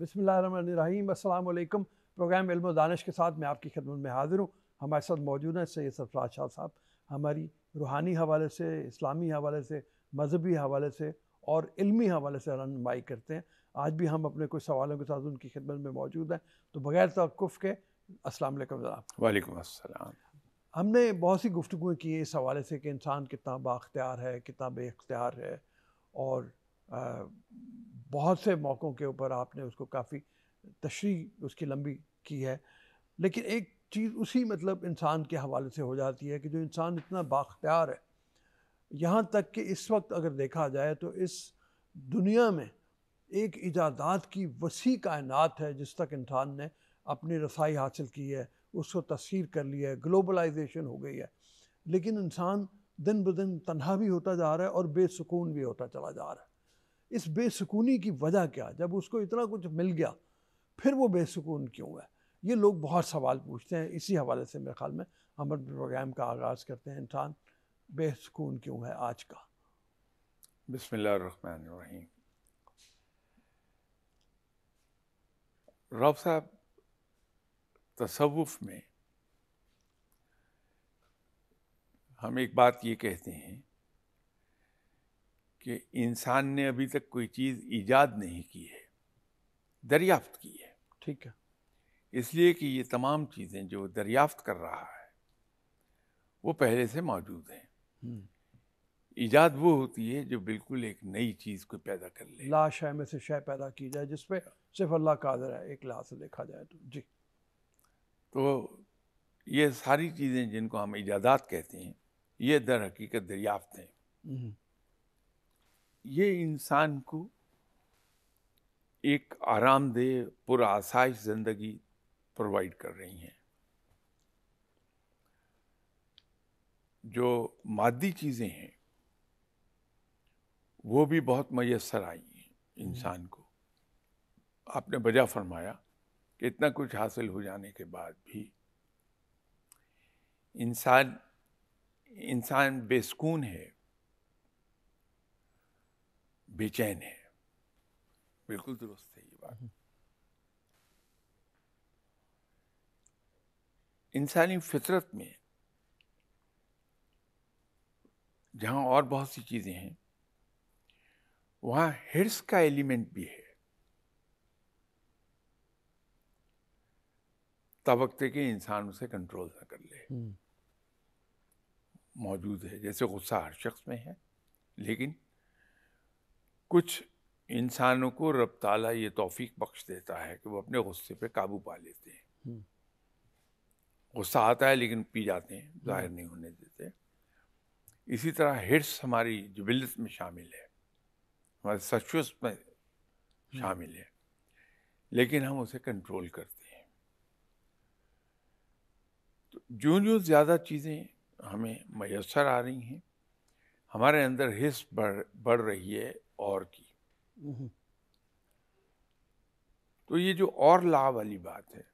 बसमीम अल्लाम प्रोग्राम इल्म दानश के साथ मैं आपकी खदमत में हाजिर हूँ हमारे साथ मौजूद हैं सैद सरफराज शाह साहब हमारी रूहानी हवाले से इस्लामी हवाले से मजहबी हवाले से और इलमी हवाले से रनमाई करते हैं आज भी हम अपने कुछ सवालों के साथ उनकी खिदमत में मौजूद हैं तो बगैर तवकुफ़ के असलम वालेकुम अस्सलाम हमने बहुत सी गुफ्तु की इस हवाले से कि इंसान कितना बाख्तियार है कितना बेख्तियार है और आ, बहुत से मौक़ों के ऊपर आपने उसको काफ़ी तशरी उसकी लंबी की है लेकिन एक चीज़ उसी मतलब इंसान के हवाले से हो जाती है कि जो इंसान इतना बाख्तियार है यहाँ तक कि इस वक्त अगर देखा जाए तो इस दुनिया में एक इजादात की वसी कायनात है जिस तक इंसान ने अपनी रसाई हासिल की है उसको तस्वीर कर लिया है ग्लोबलाइजेशन हो गई है लेकिन इंसान दिन ब दिन तनहा भी होता जा रहा है और बेसकून भी होता चला जा रहा है इस बेसकूनी की वजह क्या जब उसको इतना कुछ मिल गया फिर वो बेसकून क्यों है ये लोग बहुत सवाल पूछते हैं इसी हवाले से मेरे ख्याल में हम अपने प्रोग्राम का आगाज़ करते हैं इंसान बेसकून क्यों है आज का बिसमीम रब साहब तसवुफ़ में हम एक बात ये कहते हैं कि इंसान ने अभी तक कोई चीज़ ईजाद नहीं की है दरियाफ्त की है ठीक है इसलिए कि ये तमाम चीज़ें जो दरियाफ्त कर रहा है वो पहले से मौजूद हैं हम्म। ईजाद वो होती है जो बिल्कुल एक नई चीज़ को पैदा कर ले ला शय में से शय पैदा की जाए जिसपे सिर्फ अल्लाह कादर है एक लाश से देखा जाए तो जी तो ये सारी चीज़ें जिनको हम इजादात कहते हैं ये दर हकीकत दरियाफ्त हैं हम्म। ये इंसान को एक आरामदेह पुरासाइश ज़िंदगी प्रोवाइड कर रही हैं जो मादी चीज़ें हैं वो भी बहुत मैसर आई हैं इंसान को आपने बजा फरमाया कि इतना कुछ हासिल हो जाने के बाद भी इंसान इंसान बेसकून है बेचैन है बिल्कुल दुरुस्त है ये बात हम्म। इंसानी फितरत में जहाँ और बहुत सी चीज़ें हैं वहाँ हिर्स का एलिमेंट भी है तब वक्त के इंसान उसे कंट्रोल ना कर ले हम्म। मौजूद है जैसे गुस्सा हर शख्स में है लेकिन कुछ इंसानों को रब ताला ये तौफीक बख्श देता है कि वो अपने गुस्से पे काबू पा लेते हैं हम्म। गुस्सा आता है लेकिन पी जाते हैं हम्म। जाहिर नहीं होने देते इसी तरह हिट्स हमारी जुबिलत में शामिल है हमारे सचुस में हम्म। शामिल है लेकिन हम उसे कंट्रोल करते हैं तो जो जो ज़्यादा चीज़ें हमें मैसर आ रही हैं हमारे अंदर हिस्स बढ़ बढ़ रही है और की तो ये जो और ला वाली बात है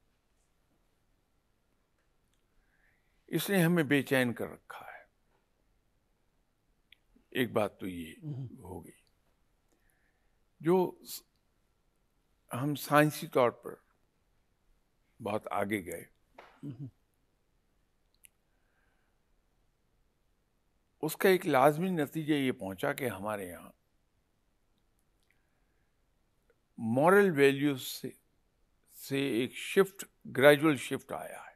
इसने हमें बेचैन कर रखा है एक बात तो ये हो गई जो हम साइंसी तौर पर बहुत आगे गए उसका एक लाजमी नतीजा ये पहुंचा कि हमारे यहाँ मॉरल वैल्यूज से से एक शिफ्ट ग्रेजुअल शिफ्ट आया है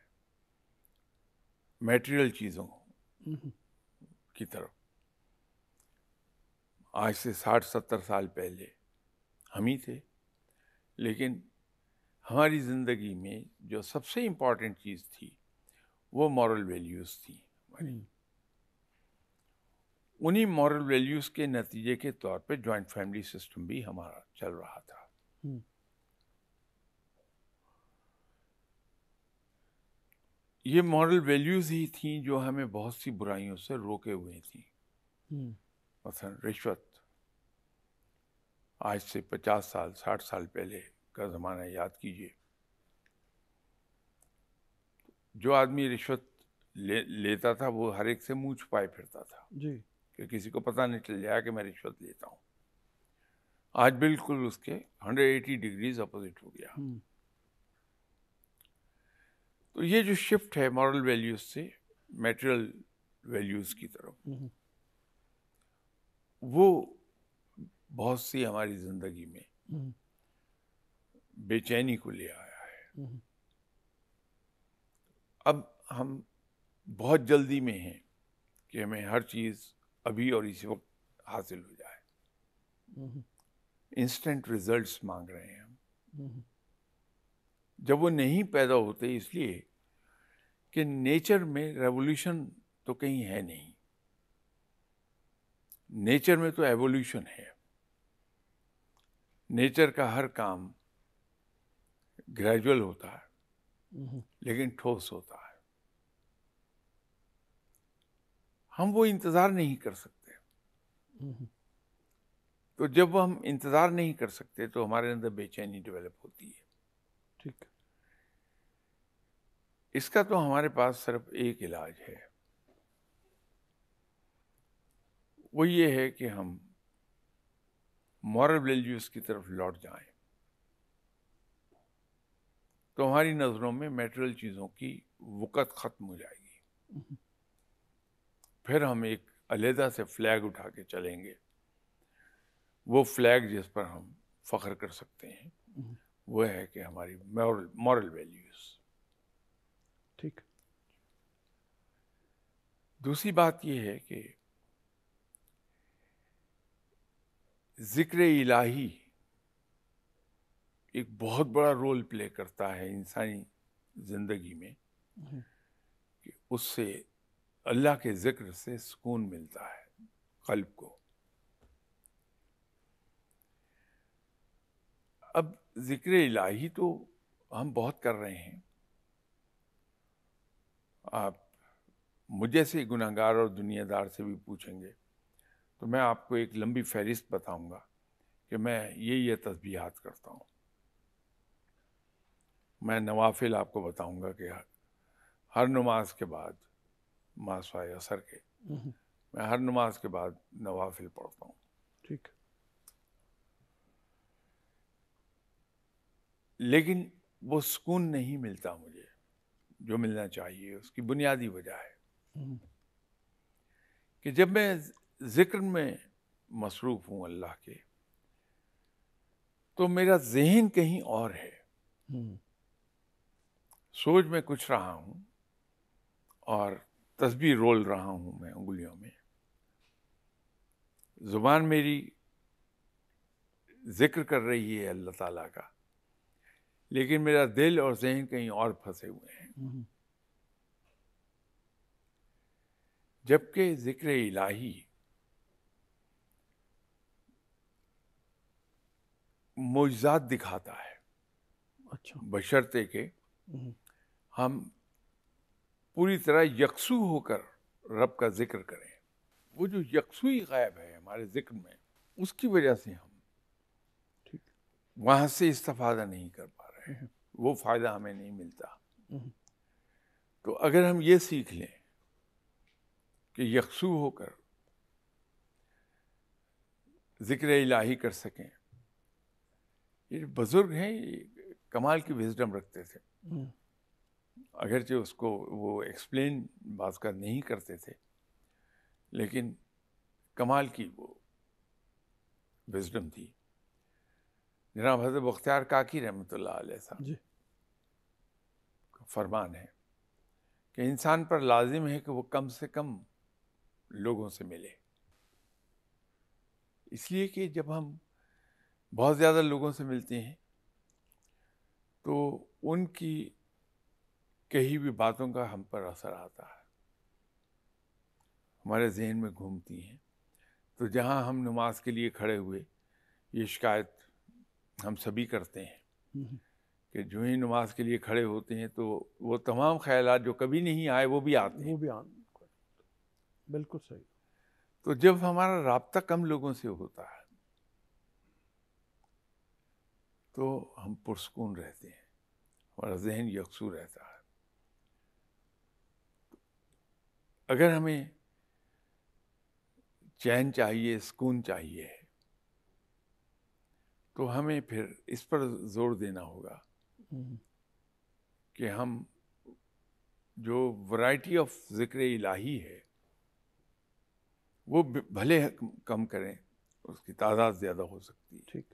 मेटेरियल चीज़ों की तरफ आज से साठ सत्तर साल पहले हम ही थे लेकिन हमारी ज़िंदगी में जो सबसे इम्पॉर्टेंट चीज़ थी वो मॉरल वैल्यूज़ थी हम्म। उन्हीं मॉरल वैल्यूज़ के नतीजे के तौर पे जॉइंट फैमिली सिस्टम भी हमारा चल रहा था हम्म। ये मॉरल वैल्यूज ही थी जो हमें बहुत सी बुराइयों से रोके हुए थी हम्म। मसलन रिश्वत आज से पचास साल साठ साल पहले का ज़माना याद कीजिए जो आदमी रिश्वत ले लेता था वो हर एक से मुंह छुपाए फिरता था जी कि किसी को पता नहीं चल जाए कि मैं रिश्वत लेता हूँ आज बिल्कुल उसके 180 डिग्रीज अपोजिट हो गया हम्म। तो ये जो शिफ्ट है मॉरल वैल्यूज से मेटेरियल वैल्यूज की तरफ हम्म। वो बहुत सी हमारी जिंदगी में हम्म। बेचैनी को ले आया है अब हम बहुत जल्दी में हैं कि हमें हर चीज़ अभी और इसी वक्त हासिल हो जाए इंस्टेंट रिजल्ट्स मांग रहे हैं हम्म। जब वो नहीं पैदा होते इसलिए कि नेचर में रेवोल्यूशन तो कहीं है नहीं नेचर में तो एवोल्यूशन है नेचर का हर काम ग्रेजुअल होता है हम्म। लेकिन ठोस होता है हम वो इंतज़ार नहीं कर सकते हम्म। तो जब हम इंतज़ार नहीं कर सकते तो हमारे अंदर बेचैनी डेवलप होती है ठीक इसका तो हमारे पास सिर्फ एक इलाज है वो ये है कि हम मॉरल वैल्यूज की तरफ लौट जाएं तो हमारी नज़रों में मेटेरियल चीज़ों की वक़्त ख़त्म हो जाएगी हम्म। फिर हम एक अलहदा से फ्लैग उठा के चलेंगे वो फ्लैग जिस पर हम फख्र कर सकते हैं हम्म। वो है कि हमारी मॉरल मॉरल वैल्यूज ठीक दूसरी बात यह है कि ज़िक्र इलाही एक बहुत बड़ा रोल प्ले करता है इंसानी ज़िंदगी में हम्म। कि उससे अल्लाह के ज़िक्र से सुकून मिलता है कल्ब को अब ज़िक्र इलाही तो हम बहुत कर रहे हैं आप मुझे से गुनागार और दुनियादार से भी पूछेंगे तो मैं आपको एक लंबी फहरिस्त बताऊंगा कि मैं ये ये तस्बीहात करता हूँ मैं नवाफिल आपको बताऊंगा कि हर नमाज के बाद मासवा असर के हम्म। मैं हर नमाज के बाद नवाफिल पढ़ता हूँ ठीक है लेकिन वो सुकून नहीं मिलता मुझे जो मिलना चाहिए उसकी बुनियादी वजह है हम्म। कि जब मैं ज़िक्र में मसरूफ़ हूँ अल्लाह के तो मेरा जहन कहीं और है हम्म। सोच में कुछ रहा हूँ और तस्वीर रोल रहा हूँ मैं उंगलियों में ज़ुबान मेरी ज़िक्र कर रही है अल्लाह ताला का लेकिन मेरा दिल और जहन कहीं और फंसे हुए हैं हम्म। जबकि जिक्र इलाही मोजात दिखाता है अच्छा बशर्ते के हम्म। हम पूरी तरह यकसू होकर रब का जिक्र करें वो जो यकसुई गायब है हमारे जिक्र में उसकी वजह से हम ठीक वहां से इस्तफादा नहीं कर पाते वो फ़ायदा हमें नहीं मिलता हम्म। तो अगर हम ये सीख लें कि यकसू होकर ज़िक्र इलाही कर सकें ये बुज़ुर्ग हैं ये कमाल की विजडम रखते थे हम्म। अगरचे उसको वो एक्सप्लेन बात कर नहीं करते थे लेकिन कमाल की वो विजडम थी जनाब हजरत बख्तियार काकी रहमत साहब फरमान है कि इंसान पर लाजिम है कि वो कम से कम लोगों से मिले इसलिए कि जब हम बहुत ज़्यादा लोगों से मिलते हैं तो उनकी कही भी बातों का हम पर असर आता है हमारे जहन में घूमती हैं तो जहाँ हम नमाज के लिए खड़े हुए ये शिकायत हम सभी करते हैं हम्म, हम्म। कि जो ही नमाज के लिए खड़े होते हैं तो वो तमाम ख्याल जो कभी नहीं आए वो भी आते हैं वो भी आते बिल्कुल सही तो जब हमारा रबता कम लोगों से होता है तो हम पुरस्कून रहते हैं हमारा जहन यकसू रहता है अगर हमें चैन चाहिए सुकून चाहिए तो हमें फिर इस पर जोर देना होगा हम्म। कि हम जो वैरायटी ऑफ ज़िक्र इलाही है वो भले कम करें उसकी तादाद ज़्यादा हो सकती है ठीक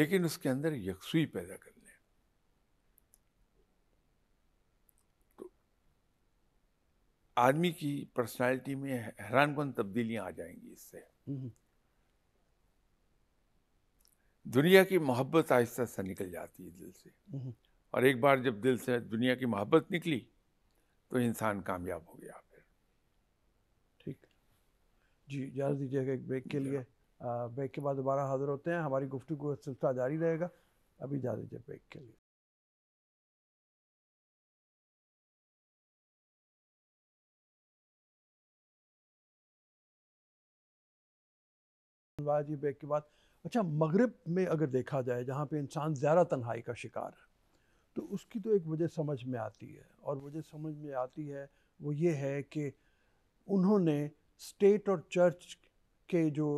लेकिन उसके अंदर यकसुई पैदा कर लें तो आदमी की पर्सनालिटी में हैरान कन तब्दीलियाँ आ जाएंगी इससे हम्म। दुनिया की मोहब्बत आहिस्ता आहिस्ता निकल जाती है दिल से हम्म। और एक बार जब दिल से दुनिया की मोहब्बत निकली तो इंसान कामयाब हो गया फिर ठीक जी इजाज़त दीजिएगा एक ब्रेक के लिए ब्रेक के बाद दोबारा हाजिर होते हैं हमारी गुफ्तु का सिलसिला जारी रहेगा अभी जा दीजिए ब्रेक के लिए जी ब्रेक के बाद अच्छा मगरब में अगर देखा जाए जहाँ पे इंसान ज़्यादा तन्हाई का शिकार है तो उसकी तो एक वजह समझ में आती है और वजह समझ में आती है वो ये है कि उन्होंने स्टेट और चर्च के जो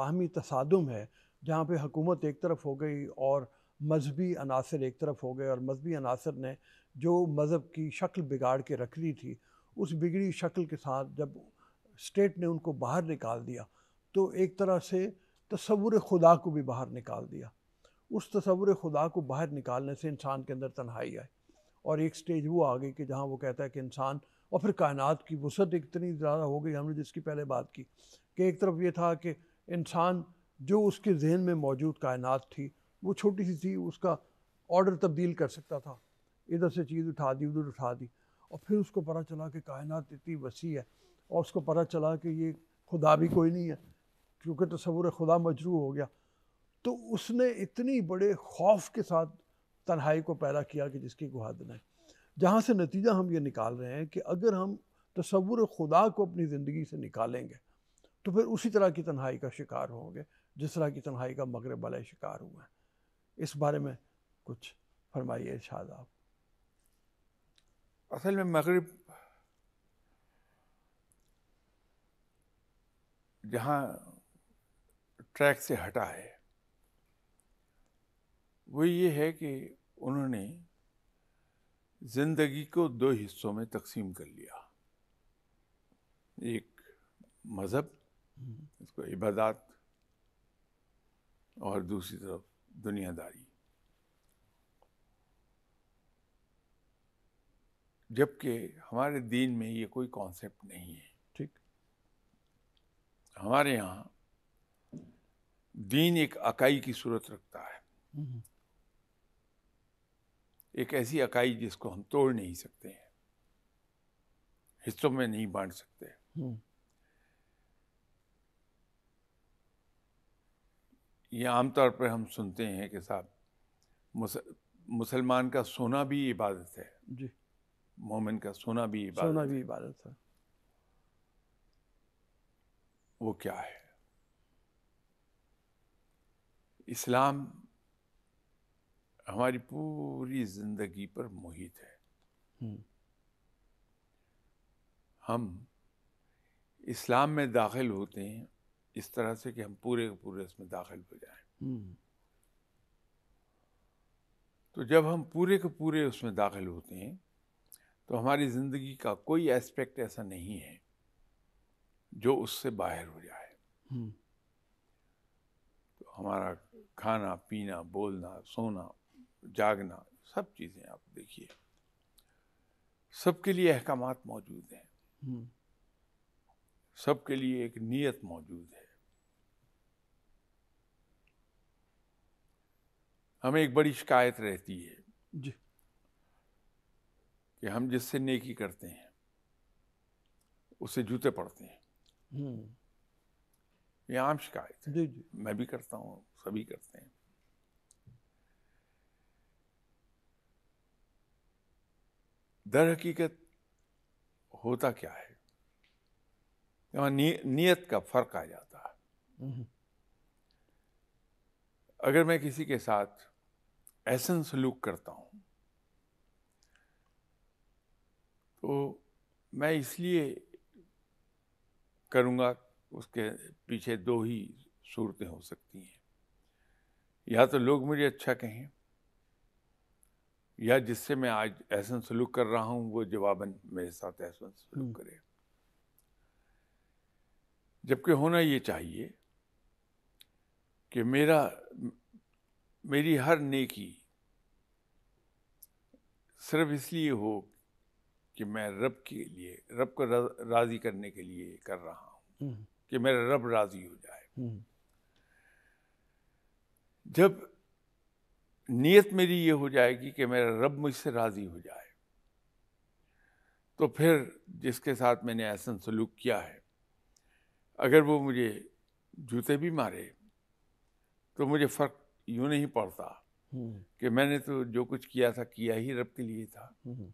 बाहमी तसादम है जहाँ पे हुकूमत एक तरफ हो गई और मजहबी अनासर एक तरफ हो गए और मजहबी अनासर ने जो मज़हब की शक्ल बिगाड़ के रख दी थी उस बिगड़ी शक्ल के साथ जब स्टेट ने उनको बाहर निकाल दिया तो एक तरह से तस्वुर खुदा को भी बाहर निकाल दिया उस तस्वुर खुदा को बाहर निकालने से इंसान के अंदर तन्हाई आई और एक स्टेज वो आ गई कि जहाँ वो कहता है कि इंसान और फिर कायनात की वसत इतनी ज़्यादा हो गई हमने जिसकी पहले बात की कि एक तरफ ये था कि इंसान जो उसके जहन में मौजूद कायनात थी वो छोटी सी थी उसका ऑर्डर तब्दील कर सकता था इधर से चीज़ उठा दी उधर उठा दी और फिर उसको पता चला कि कायनात इतनी वसी है और उसको पता चला कि ये खुदा भी कोई नहीं है क्योंकि तस्वुर खुदा मजरू हो गया तो उसने इतनी बड़े खौफ के साथ तन्हाई को पैदा किया कि जिसकी गुहाद बनाई जहाँ से नतीजा हम ये निकाल रहे हैं कि अगर हम तस्वुर खुदा को अपनी ज़िंदगी से निकालेंगे तो फिर उसी तरह की तन्हाई का शिकार होंगे जिस तरह की तन्हाई का मगरब वाला शिकार हुआ है इस बारे में कुछ फरमाइए इर्शाद आप असल में मगरब जहाँ ट्रैक से हटा है वो ये है कि उन्होंने ज़िंदगी को दो हिस्सों में तकसीम कर लिया एक मज़हब इसको इबादत और दूसरी तरफ दुनियादारी जबकि हमारे दीन में ये कोई कॉन्सेप्ट नहीं है ठीक हमारे यहाँ दीन एक अकाई की सूरत रखता है हम्म। एक ऐसी अकाई जिसको हम तोड़ नहीं सकते हैं हिस्सों में नहीं बांट सकते हम्म। ये आमतौर पर हम सुनते हैं कि साहब मुसलमान का सोना भी इबादत है जी मोमिन का सोना भी इबादत सोना भी इबादत है वो क्या है इस्लाम हमारी पूरी ज़िंदगी पर मोहित है हम्म। हम इस्लाम में दाखिल होते हैं इस तरह से कि हम पूरे के पूरे इसमें दाखिल हो जाए हम्म। तो जब हम पूरे के पूरे उसमें दाखिल होते हैं तो हमारी ज़िंदगी का कोई एस्पेक्ट ऐसा नहीं है जो उससे बाहर हो जाए हम्म। तो हमारा खाना पीना बोलना सोना जागना सब चीज़ें आप देखिए सबके लिए अहकाम मौजूद हैं हम्म। सबके लिए एक नीयत मौजूद है हमें एक बड़ी शिकायत रहती है जी कि हम जिससे नेकी करते हैं उससे जूते पड़ते हैं हम्म। ये आम शिकायत जी जी मैं भी करता हूँ सभी करते हैं दर हकीकत होता क्या है यहाँ नी, नीयत का फर्क आ जाता है हम्म। अगर मैं किसी के साथ ऐसा सलूक करता हूँ तो मैं इसलिए करूँगा उसके पीछे दो ही सूरतें हो सकती हैं या तो लोग मुझे अच्छा कहें या जिससे मैं आज एहसन सलूक कर रहा हूँ वो जवाबन मेरे साथ एहसन सलूक हम्म। करे जबकि होना ये चाहिए कि मेरा मेरी हर नेकी सिर्फ इसलिए हो कि मैं रब के लिए रब को राज़ी करने के लिए कर रहा हूँ हम्म। कि मेरा रब राज़ी हो जाए हम्म। जब नीयत मेरी ये हो जाएगी कि मेरा रब मुझसे राज़ी हो जाए तो फिर जिसके साथ मैंने ऐसा सलूक किया है अगर वो मुझे जूते भी मारे तो मुझे फ़र्क यूँ नहीं पड़ता हम्म। कि मैंने तो जो कुछ किया था किया ही रब के लिए था हम्म।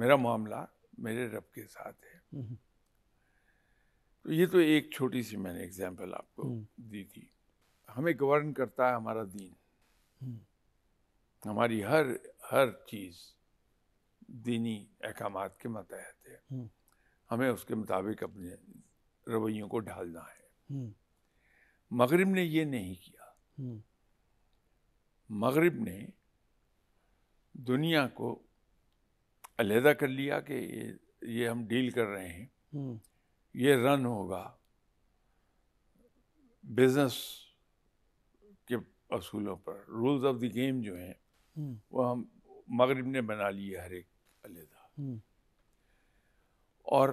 मेरा मामला मेरे रब के साथ है तो ये तो एक छोटी सी मैंने एग्जाम्पल आपको हम्म। दी थी हमें गवर्न करता है हमारा दीन हम्म। हमारी हर हर चीज़ दीनी अहकाम के मतहत है हम्म। हमें उसके मुताबिक अपने रवैयों को ढालना है मगरिब ने ये नहीं किया मगरिब ने दुनिया को अलहदा कर लिया कि ये हम डील कर रहे हैं ये रन होगा बिजनेस के असूलों पर रूल्स ऑफ द गेम जो हैं हम्म। वो हम मगरब ने बना लिए हर एक अलहदा हम्म। और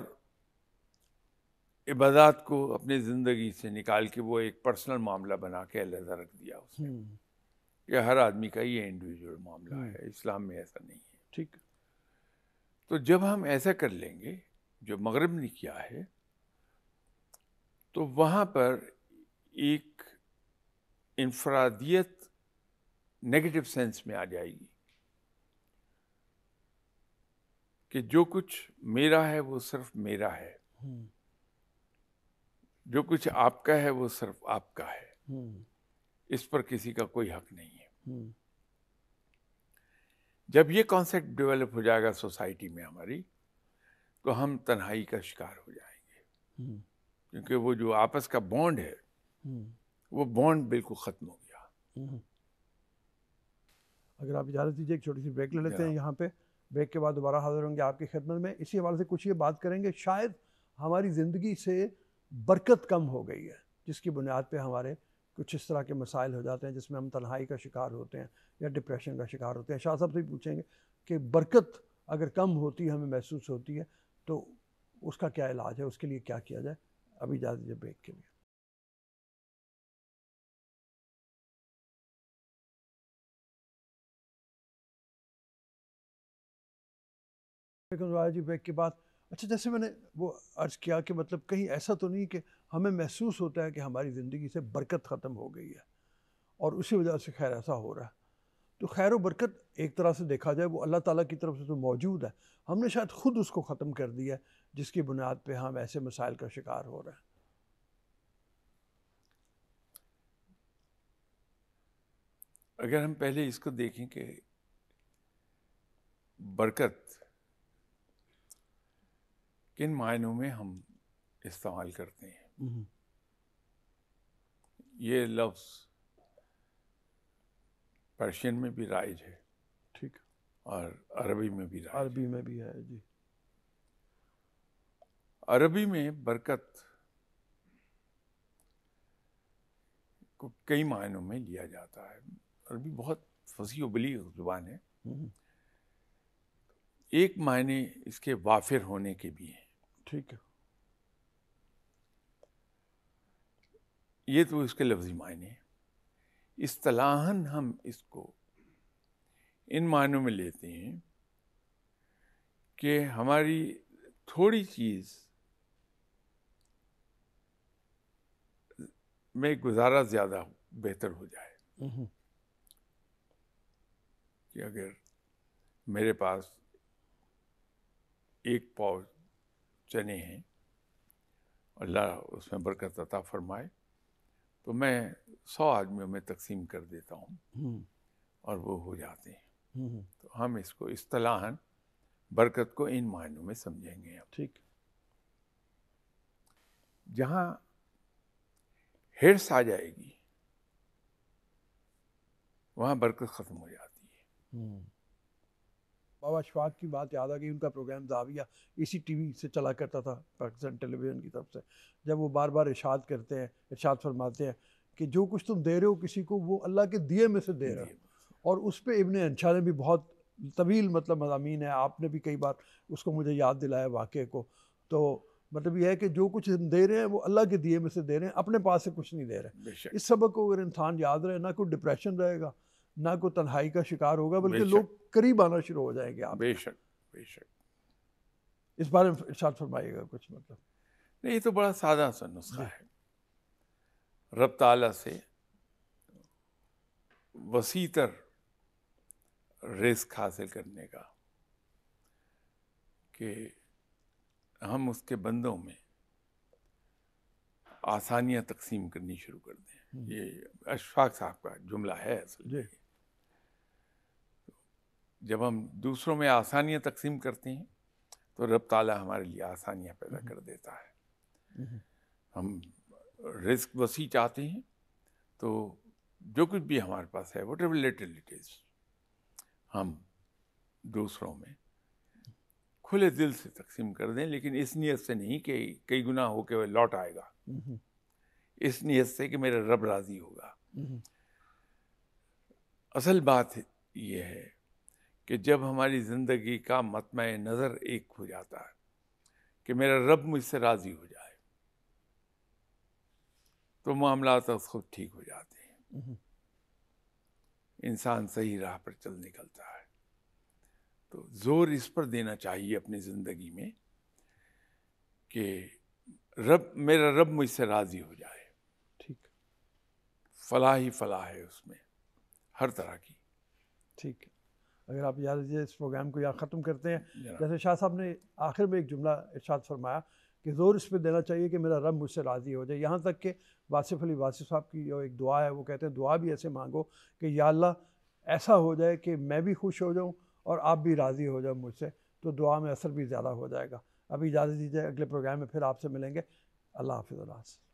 इबादत को अपनी ज़िंदगी से निकाल के वो एक पर्सनल मामला बना के अलहदा रख दिया उसने हम्म। यह हर आदमी का ये इंडिविजुअल मामला है इस्लाम में ऐसा नहीं है ठीक तो जब हम ऐसा कर लेंगे जो मगरब ने किया है तो वहाँ पर एक इंफरादियत नेगेटिव सेंस में आ जाएगी कि जो कुछ मेरा है वो सिर्फ मेरा है हम्म। जो कुछ आपका है वो सिर्फ आपका है हम्म। इस पर किसी का कोई हक नहीं है हम्म। जब ये कॉन्सेप्ट डेवलप हो जाएगा सोसाइटी में हमारी तो हम तन्हाई का शिकार हो जाएंगे क्योंकि वो जो आपस का बॉन्ड है हम्म। वो बॉन्ड बिल्कुल ख़त्म हो गया हम्म। अगर आप इजाज़त दीजिए एक छोटी सी ब्रेक ले लेते हैं यहाँ पे ब्रेक के बाद दोबारा हाजिर होंगे आपकी खिदमत में इसी हवाले से कुछ ये बात करेंगे शायद हमारी ज़िंदगी से बरकत कम हो गई है जिसकी बुनियाद पर हमारे कुछ इस तरह के मसाइल हो जाते हैं जिसमें हम तन्हाई का शिकार होते हैं या डिप्रेशन का शिकार होते हैं शाह साहब से पूछेंगे कि बरकत अगर कम होती है हमें महसूस होती है तो उसका क्या इलाज है उसके लिए क्या किया जाए अभी जा दीजिए ब्रेक के लिए जी ब्रेक के बाद अच्छा जैसे मैंने वो अर्ज किया कि मतलब कहीं ऐसा तो नहीं कि हमें महसूस होता है कि हमारी ज़िंदगी से बरकत ख़त्म हो गई है और उसी वजह से खैर ऐसा हो रहा है तो खैर व बरकत एक तरह से देखा जाए वो अल्लाह ताला की तरफ से तो मौजूद है हमने शायद ख़ुद उसको ख़त्म कर दिया है जिसकी बुनियाद पे हम ऐसे मसाइल का शिकार हो रहे हैं अगर हम पहले इसको देखें कि बरकत किन मायनों में हम इस्तेमाल करते हैं हम्म। ये लफ्ज़ पर्शियन में भी राइज है ठीक और अरबी में भी राइज अरबी में भी है जी अरबी में बरकत को कई मायनों में लिया जाता है अरबी बहुत फसी वली जुबान है हम्म। एक मायने इसके वाफिर होने के भी हैं ठीक है ये तो इसके लफ्जी मायने हैं इस्तलाहन हम इसको इन मायनों में लेते हैं कि हमारी थोड़ी चीज़ में गुजारा ज़्यादा बेहतर हो जाए कि अगर मेरे पास एक पाव चने हैं अल्लाह उसमें बरकत अता फरमाए तो मैं सौ आदमियों में तकसीम कर देता हूँ हम्म। और वो हो जाते हैं तो हम इसको इस्तलाहन बरकत को इन मायनों में समझेंगे हम ठीक जहाँ हिरस आ जाएगी वहाँ बरकत ख़त्म हो जाती है हम्म। बाबा शफाक की बात याद आ गई उनका प्रोग्राम जाविया इसी टीवी से चला करता था पाकिस्तान टेलीविज़न की तरफ से जब वो बार बार इर्शाद करते हैं इर्शाद फरमाते हैं कि जो कुछ तुम दे रहे हो किसी को वो अल्लाह के दिए में से दे रहे हो और उस पर इबन अंशा ने भी बहुत तवील मतलब मजामी है आपने भी कई बार उसको मुझे याद दिलाया वाक़े को तो मतलब यह है कि जो कुछ हम दे रहे हैं वो अल्लाह के दिए में से दे रहे हैं अपने पास से कुछ नहीं दे रहे इस सबक को अगर इंसान याद रहे ना कोई डिप्रेशन रहेगा ना कोई तन्हाई का शिकार होगा बल्कि लोग करीब आना शुरू हो जाएंगे आप बेशक बेशक इस बारे में इर्शाद फरमाइएगा कुछ मतलब नहीं ये तो बड़ा सादा सा नुस्खा है रब ताला से वसी तर रिस्क हासिल करने का कि हम उसके बंदों में आसानियाँ तकसीम करनी शुरू कर दें हम्म। ये अशफाक साहब का जुमला है जब हम दूसरों में आसानियाँ तकसीम करते हैं तो रब ताला हमारे लिए आसानियाँ पैदा हम्म। कर देता है हम्म। हम रिस्क वसी चाहते हैं तो जो कुछ भी हमारे पास है whatever little it is हम दूसरों में खुले दिल से तकसीम कर दें लेकिन इस नीयत से नहीं कि कई गुना हो के वह लौट आएगा इस नीयत से कि मेरा रब राज़ी होगा असल बात यह है कि जब हमारी ज़िंदगी का मतम नज़र एक हो जाता है कि मेरा रब मुझसे राज़ी हो जाए तो मामला तो खुद ठीक हो जाते हैं इंसान सही राह पर चल निकलता है तो ज़ोर इस पर देना चाहिए अपनी ज़िंदगी में कि रब मेरा रब मुझसे राज़ी हो जाए ठीक फलाह ही फलाह है उसमें हर तरह की ठीक अगर आप याद रखिए इस प्रोग्राम को यहाँ ख़त्म करते हैं जैसे शाह साहब ने आखिर में एक जुमला इर्शाद फरमाया कि ज़ोर इस पर देना चाहिए कि मेरा रब मुझसे राज़ी हो जाए यहाँ तक कि वासिफ़ अली वासिफ साहब की जो एक दुआ है वो कहते हैं दुआ भी ऐसे मांगो कि या अल्लाह ऐसा हो जाए कि मैं भी खुश हो जाऊँ और आप भी राज़ी हो जाओ मुझसे तो दुआ में असर भी ज़्यादा हो जाएगा अभी इजाज़त दीजिए अगले प्रोग्राम में फिर आपसे मिलेंगे अल्लाह हाफिज़